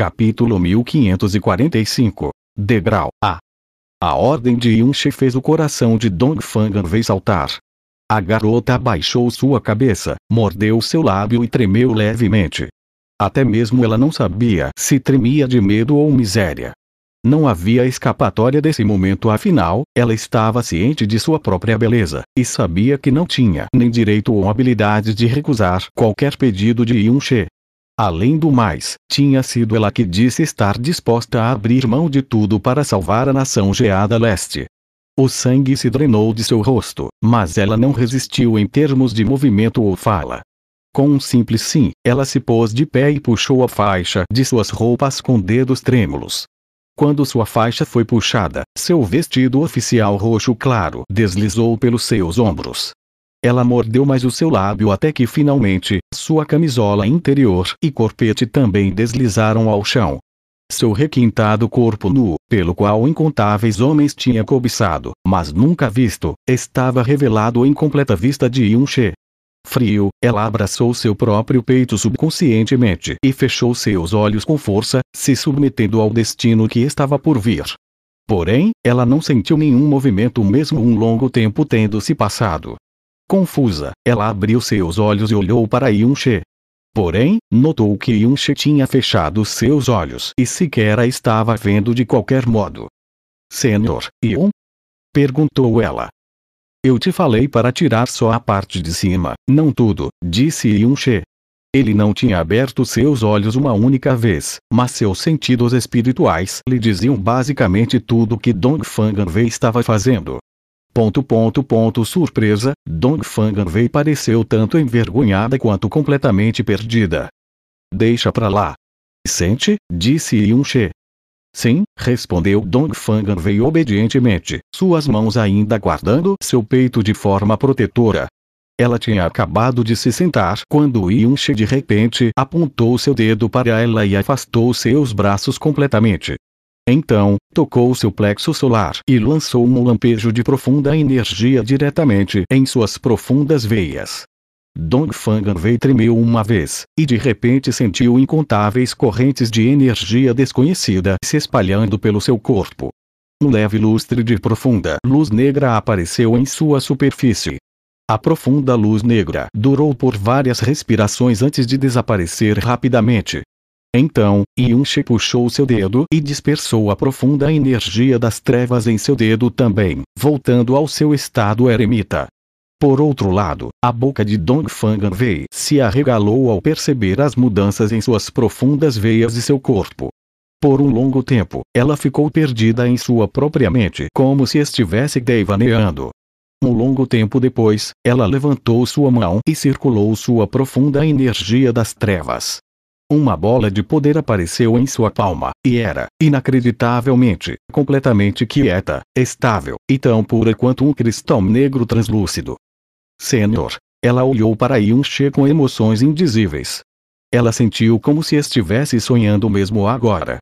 Capítulo 1545. Degrau A. A ordem de Yunche fez o coração de Dong vez saltar. A garota abaixou sua cabeça, mordeu seu lábio e tremeu levemente. Até mesmo ela não sabia se tremia de medo ou miséria. Não havia escapatória desse momento, afinal, ela estava ciente de sua própria beleza, e sabia que não tinha nem direito ou habilidade de recusar qualquer pedido de Yunche, Além do mais, tinha sido ela que disse estar disposta a abrir mão de tudo para salvar a nação geada leste. O sangue se drenou de seu rosto, mas ela não resistiu em termos de movimento ou fala. Com um simples sim, ela se pôs de pé e puxou a faixa de suas roupas com dedos trêmulos. Quando sua faixa foi puxada, seu vestido oficial roxo claro deslizou pelos seus ombros. Ela mordeu mais o seu lábio até que finalmente, sua camisola interior e corpete também deslizaram ao chão. Seu requintado corpo nu, pelo qual incontáveis homens tinham cobiçado, mas nunca visto, estava revelado em completa vista de Yunche. Frio, ela abraçou seu próprio peito subconscientemente e fechou seus olhos com força, se submetendo ao destino que estava por vir. Porém, ela não sentiu nenhum movimento mesmo um longo tempo tendo se passado, Confusa, ela abriu seus olhos e olhou para Yunche. Porém, notou que Yunche tinha fechado seus olhos e sequer a estava vendo de qualquer modo. Senhor, Yun? Perguntou ela. Eu te falei para tirar só a parte de cima, não tudo, disse Yunche. Ele não tinha aberto seus olhos uma única vez, mas seus sentidos espirituais lhe diziam basicamente tudo o que Dong Fanganve estava fazendo. Ponto ponto ponto surpresa, Dong Fanganvei pareceu tanto envergonhada quanto completamente perdida. Deixa pra lá. Sente, disse Yun Sim, respondeu Dong Fanganvei obedientemente, suas mãos ainda guardando seu peito de forma protetora. Ela tinha acabado de se sentar quando Yun de repente apontou seu dedo para ela e afastou seus braços completamente. Então, tocou seu plexo solar e lançou um lampejo de profunda energia diretamente em suas profundas veias. Dong vei tremeu uma vez, e de repente sentiu incontáveis correntes de energia desconhecida se espalhando pelo seu corpo. Um leve lustre de profunda luz negra apareceu em sua superfície. A profunda luz negra durou por várias respirações antes de desaparecer rapidamente. Então, Yunshi puxou seu dedo e dispersou a profunda energia das trevas em seu dedo também, voltando ao seu estado eremita. Por outro lado, a boca de Fangan Wei se arregalou ao perceber as mudanças em suas profundas veias e seu corpo. Por um longo tempo, ela ficou perdida em sua própria mente como se estivesse devaneando. Um longo tempo depois, ela levantou sua mão e circulou sua profunda energia das trevas, uma bola de poder apareceu em sua palma, e era, inacreditavelmente, completamente quieta, estável, e tão pura quanto um cristal negro translúcido. Senhor! Ela olhou para Yunche com emoções indizíveis. Ela sentiu como se estivesse sonhando mesmo agora.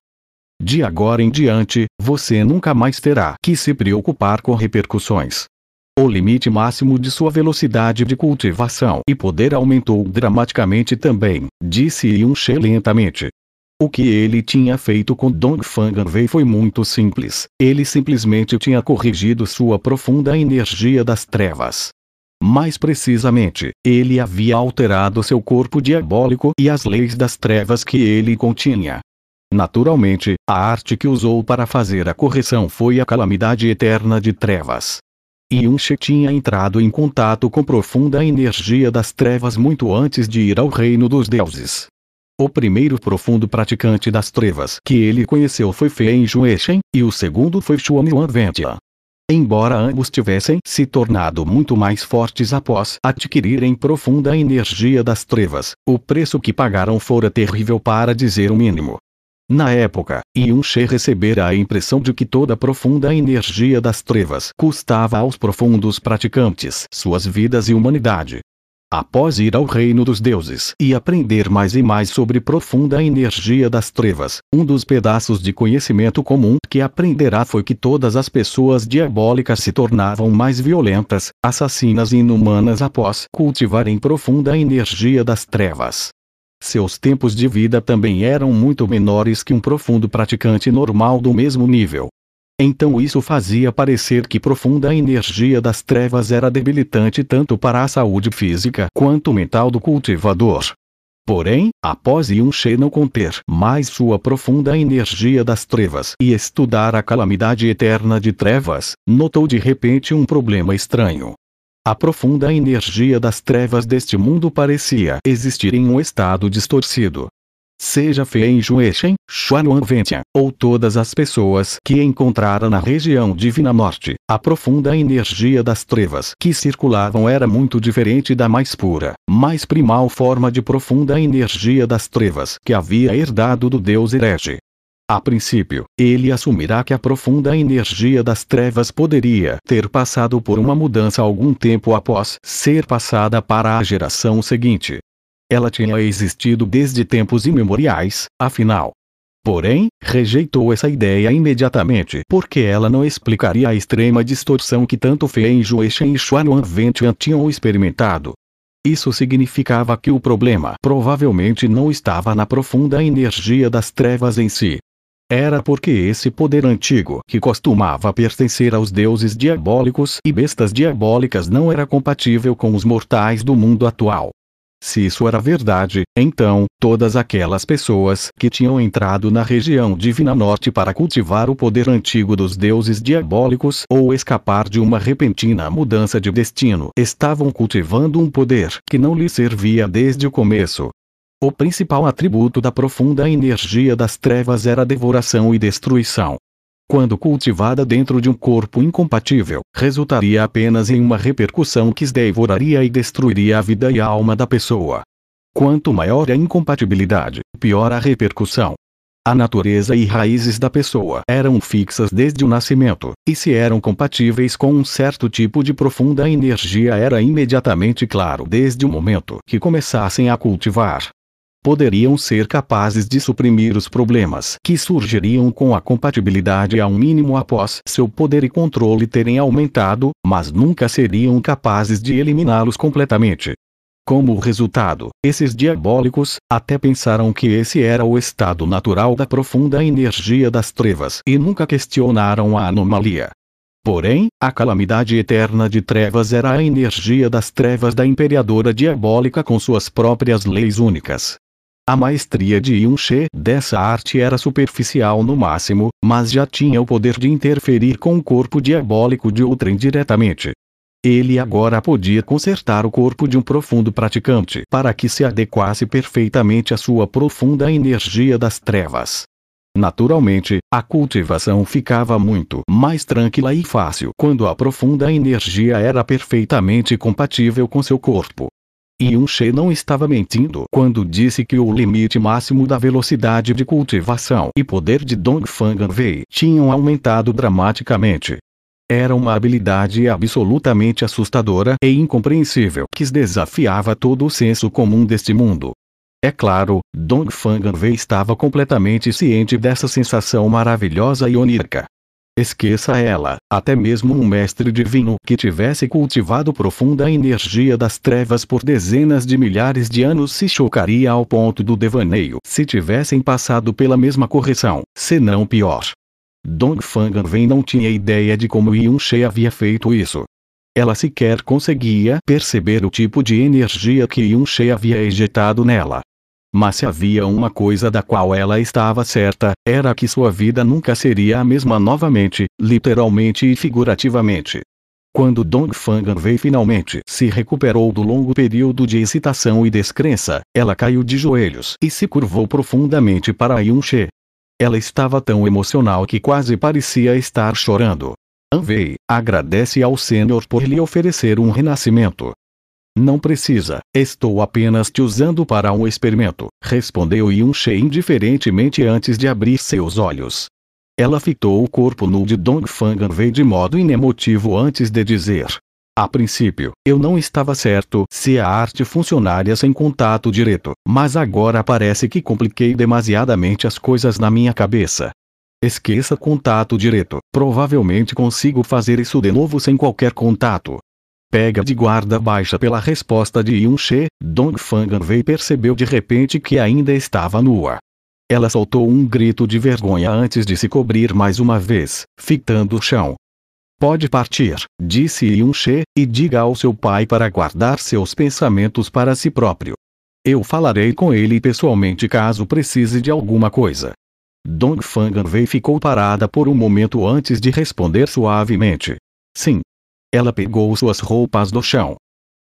De agora em diante, você nunca mais terá que se preocupar com repercussões. O limite máximo de sua velocidade de cultivação e poder aumentou dramaticamente também, disse Yun lentamente. O que ele tinha feito com Dongfang Anwei foi muito simples, ele simplesmente tinha corrigido sua profunda energia das trevas. Mais precisamente, ele havia alterado seu corpo diabólico e as leis das trevas que ele continha. Naturalmente, a arte que usou para fazer a correção foi a calamidade eterna de trevas. E Yunche tinha entrado em contato com profunda energia das trevas muito antes de ir ao reino dos deuses. O primeiro profundo praticante das trevas que ele conheceu foi Fei Juechen, e o segundo foi Xuanyuan Ventia. Embora ambos tivessem se tornado muito mais fortes após adquirirem profunda energia das trevas, o preço que pagaram fora terrível para dizer o mínimo na época, yun che recebera a impressão de que toda a profunda energia das trevas custava aos profundos praticantes suas vidas e humanidade. Após ir ao reino dos deuses e aprender mais e mais sobre profunda energia das trevas, um dos pedaços de conhecimento comum que aprenderá foi que todas as pessoas diabólicas se tornavam mais violentas, assassinas e inumanas após cultivarem profunda energia das trevas. Seus tempos de vida também eram muito menores que um profundo praticante normal do mesmo nível. Então isso fazia parecer que profunda energia das trevas era debilitante tanto para a saúde física quanto mental do cultivador. Porém, após Yunche não conter mais sua profunda energia das trevas e estudar a calamidade eterna de trevas, notou de repente um problema estranho. A profunda energia das trevas deste mundo parecia existir em um estado distorcido. Seja Fei Juechen, Xuanwan Ventian, ou todas as pessoas que encontrara na região Divina Norte, a profunda energia das trevas que circulavam era muito diferente da mais pura, mais primal forma de profunda energia das trevas que havia herdado do deus herege. A princípio, ele assumirá que a profunda energia das trevas poderia ter passado por uma mudança algum tempo após ser passada para a geração seguinte. Ela tinha existido desde tempos imemoriais, afinal. Porém, rejeitou essa ideia imediatamente porque ela não explicaria a extrema distorção que tanto Feng Shui e Xuanwan Ventian tinham experimentado. Isso significava que o problema provavelmente não estava na profunda energia das trevas em si, era porque esse poder antigo que costumava pertencer aos deuses diabólicos e bestas diabólicas não era compatível com os mortais do mundo atual. Se isso era verdade, então, todas aquelas pessoas que tinham entrado na região divina norte para cultivar o poder antigo dos deuses diabólicos ou escapar de uma repentina mudança de destino estavam cultivando um poder que não lhes servia desde o começo. O principal atributo da profunda energia das trevas era devoração e destruição. Quando cultivada dentro de um corpo incompatível, resultaria apenas em uma repercussão que devoraria e destruiria a vida e a alma da pessoa. Quanto maior a incompatibilidade, pior a repercussão. A natureza e raízes da pessoa eram fixas desde o nascimento, e se eram compatíveis com um certo tipo de profunda energia era imediatamente claro desde o momento que começassem a cultivar poderiam ser capazes de suprimir os problemas que surgiriam com a compatibilidade ao mínimo após seu poder e controle terem aumentado, mas nunca seriam capazes de eliminá-los completamente. Como resultado, esses diabólicos até pensaram que esse era o estado natural da profunda energia das trevas e nunca questionaram a anomalia. Porém, a calamidade eterna de trevas era a energia das trevas da imperadora diabólica com suas próprias leis únicas, a maestria de Yun-Che dessa arte era superficial no máximo, mas já tinha o poder de interferir com o corpo diabólico de outrem diretamente. Ele agora podia consertar o corpo de um profundo praticante para que se adequasse perfeitamente à sua profunda energia das trevas. Naturalmente, a cultivação ficava muito mais tranquila e fácil quando a profunda energia era perfeitamente compatível com seu corpo um she não estava mentindo quando disse que o limite máximo da velocidade de cultivação e poder de Dongfang Ganvei tinham aumentado dramaticamente. Era uma habilidade absolutamente assustadora e incompreensível que desafiava todo o senso comum deste mundo. É claro, Dongfang Ganvei estava completamente ciente dessa sensação maravilhosa e onírica. Esqueça ela, até mesmo um mestre divino que tivesse cultivado profunda energia das trevas por dezenas de milhares de anos se chocaria ao ponto do devaneio se tivessem passado pela mesma correção, se não pior. Dong Wen não tinha ideia de como Yun She havia feito isso. Ela sequer conseguia perceber o tipo de energia que Yun She havia ejetado nela. Mas se havia uma coisa da qual ela estava certa, era que sua vida nunca seria a mesma novamente, literalmente e figurativamente. Quando Dong vei finalmente se recuperou do longo período de excitação e descrença, ela caiu de joelhos e se curvou profundamente para Yun-Che. Ela estava tão emocional que quase parecia estar chorando. Anvei agradece ao Senhor por lhe oferecer um renascimento. Não precisa, estou apenas te usando para um experimento, respondeu Yunche indiferentemente antes de abrir seus olhos. Ela fitou o corpo nu de Dong vei de modo inemotivo antes de dizer. A princípio, eu não estava certo se a arte funcionaria sem contato direto, mas agora parece que compliquei demasiadamente as coisas na minha cabeça. Esqueça contato direto, provavelmente consigo fazer isso de novo sem qualquer contato pega de guarda baixa pela resposta de yun Dong Dongfang Wei percebeu de repente que ainda estava nua. Ela soltou um grito de vergonha antes de se cobrir mais uma vez, fitando o chão. Pode partir, disse yun e diga ao seu pai para guardar seus pensamentos para si próprio. Eu falarei com ele pessoalmente caso precise de alguma coisa. Dong Wei ficou parada por um momento antes de responder suavemente. Sim, ela pegou suas roupas do chão.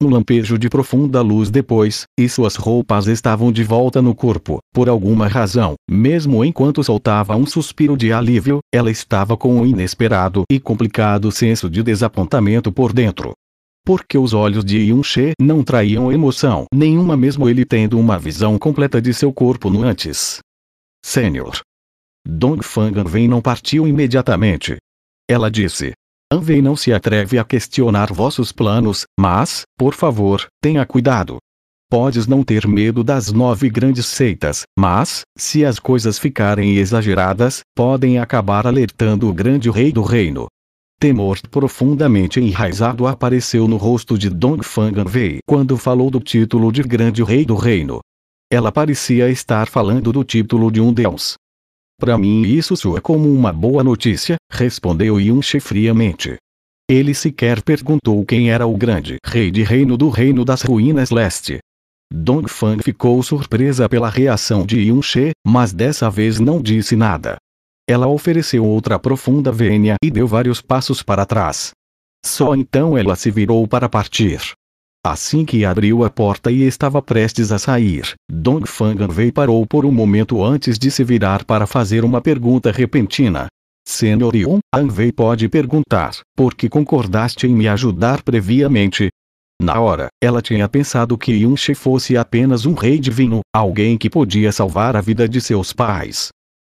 Um lampejo de profunda luz depois, e suas roupas estavam de volta no corpo. Por alguma razão, mesmo enquanto soltava um suspiro de alívio, ela estava com um inesperado e complicado senso de desapontamento por dentro. Porque os olhos de yun não traíam emoção nenhuma mesmo ele tendo uma visão completa de seu corpo no antes. Sênior. Dong Fangan vem não partiu imediatamente. Ela disse, Anvei não se atreve a questionar vossos planos, mas, por favor, tenha cuidado. Podes não ter medo das nove grandes seitas, mas, se as coisas ficarem exageradas, podem acabar alertando o grande rei do reino. Temor profundamente enraizado apareceu no rosto de Fang Anvei quando falou do título de grande rei do reino. Ela parecia estar falando do título de um deus. Para mim isso soa como uma boa notícia, respondeu Yunche friamente. Ele sequer perguntou quem era o grande rei de reino do Reino das Ruínas Leste. Dong Fang ficou surpresa pela reação de Yunche, mas dessa vez não disse nada. Ela ofereceu outra profunda vênia e deu vários passos para trás. Só então ela se virou para partir. Assim que abriu a porta e estava prestes a sair, Dong veio parou por um momento antes de se virar para fazer uma pergunta repentina. Senhor Yun Anvei pode perguntar, porque concordaste em me ajudar previamente? Na hora, ela tinha pensado que Yunche fosse apenas um rei divino, alguém que podia salvar a vida de seus pais,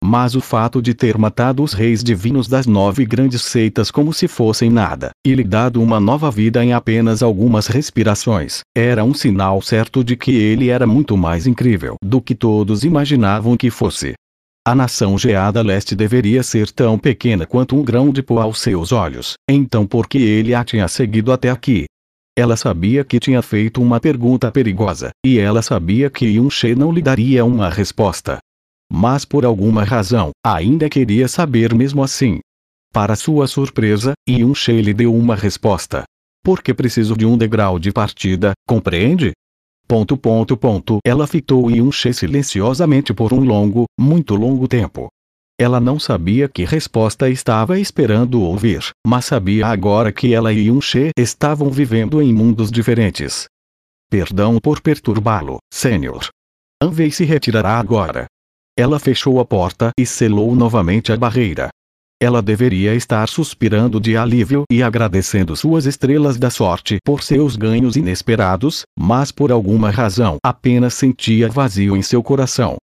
mas o fato de ter matado os reis divinos das nove grandes seitas como se fossem nada, e lhe dado uma nova vida em apenas algumas respirações, era um sinal certo de que ele era muito mais incrível do que todos imaginavam que fosse. A nação geada leste deveria ser tão pequena quanto um grão de pó aos seus olhos, então por que ele a tinha seguido até aqui? Ela sabia que tinha feito uma pergunta perigosa, e ela sabia que Yunche não lhe daria uma resposta, mas por alguma razão, ainda queria saber mesmo assim. Para sua surpresa, Yunche lhe deu uma resposta. Porque preciso de um degrau de partida, compreende? Ponto, ponto, ponto. Ela fitou Yunche silenciosamente por um longo, muito longo tempo. Ela não sabia que resposta estava esperando ouvir, mas sabia agora que ela e Yunche estavam vivendo em mundos diferentes. Perdão por perturbá-lo, senhor. Anvei se retirará agora. Ela fechou a porta e selou novamente a barreira. Ela deveria estar suspirando de alívio e agradecendo suas estrelas da sorte por seus ganhos inesperados, mas por alguma razão apenas sentia vazio em seu coração.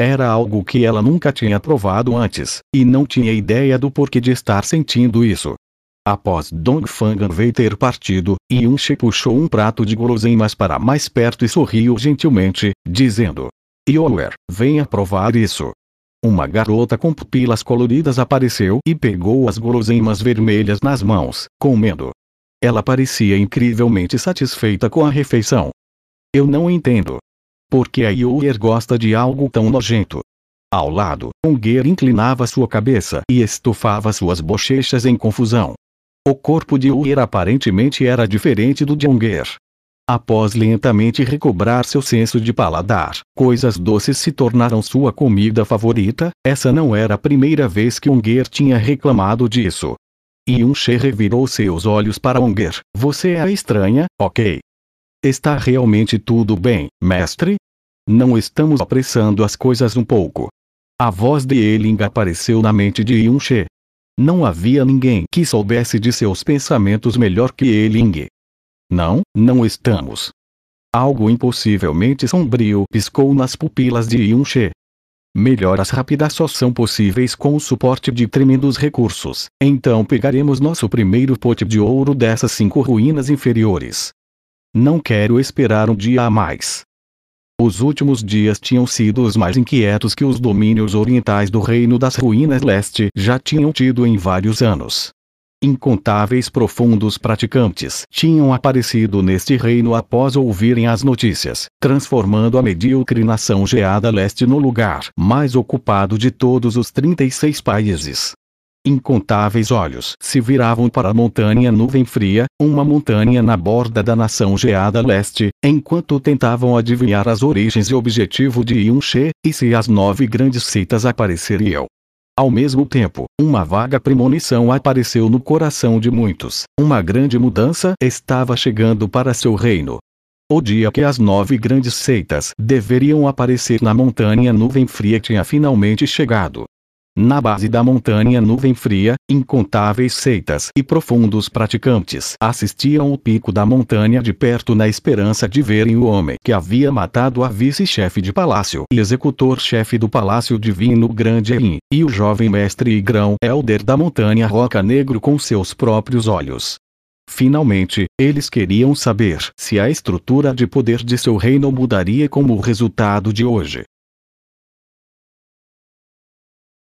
Era algo que ela nunca tinha provado antes, e não tinha ideia do porquê de estar sentindo isso. Após Dong Fangan veio ter partido, Yunxi puxou um prato de guloseimas para mais perto e sorriu gentilmente, dizendo: Yower, venha provar isso. Uma garota com pupilas coloridas apareceu e pegou as guloseimas vermelhas nas mãos, comendo. Ela parecia incrivelmente satisfeita com a refeição. Eu não entendo. Por que a Yower gosta de algo tão nojento? Ao lado, Unger inclinava sua cabeça e estufava suas bochechas em confusão. O corpo de Uer aparentemente era diferente do de Unger, Após lentamente recobrar seu senso de paladar, coisas doces se tornaram sua comida favorita, essa não era a primeira vez que Unger tinha reclamado disso. E revirou seus olhos para Unger. Você é estranha, ok. Está realmente tudo bem, mestre? Não estamos apressando as coisas um pouco. A voz de Eling apareceu na mente de Yunche. Não havia ninguém que soubesse de seus pensamentos melhor que Eling, não, não estamos. Algo impossivelmente sombrio piscou nas pupilas de Yunche. Melhoras rápidas só são possíveis com o suporte de tremendos recursos, então pegaremos nosso primeiro pote de ouro dessas cinco ruínas inferiores. Não quero esperar um dia a mais. Os últimos dias tinham sido os mais inquietos que os domínios orientais do Reino das Ruínas Leste já tinham tido em vários anos. Incontáveis profundos praticantes tinham aparecido neste reino após ouvirem as notícias, transformando a medíocre nação geada leste no lugar mais ocupado de todos os 36 países. Incontáveis olhos se viravam para a montanha nuvem fria, uma montanha na borda da nação geada leste, enquanto tentavam adivinhar as origens e objetivo de Yunche, e se as nove grandes citas apareceriam. Ao mesmo tempo, uma vaga premonição apareceu no coração de muitos. Uma grande mudança estava chegando para seu reino. O dia que as nove grandes seitas deveriam aparecer na montanha nuvem fria tinha finalmente chegado. Na base da montanha nuvem fria, incontáveis seitas e profundos praticantes assistiam o pico da montanha de perto na esperança de verem o homem que havia matado a vice-chefe de palácio e executor-chefe do palácio divino Grande Erin, e o jovem mestre grão Elder da montanha Roca Negro com seus próprios olhos. Finalmente, eles queriam saber se a estrutura de poder de seu reino mudaria como resultado de hoje.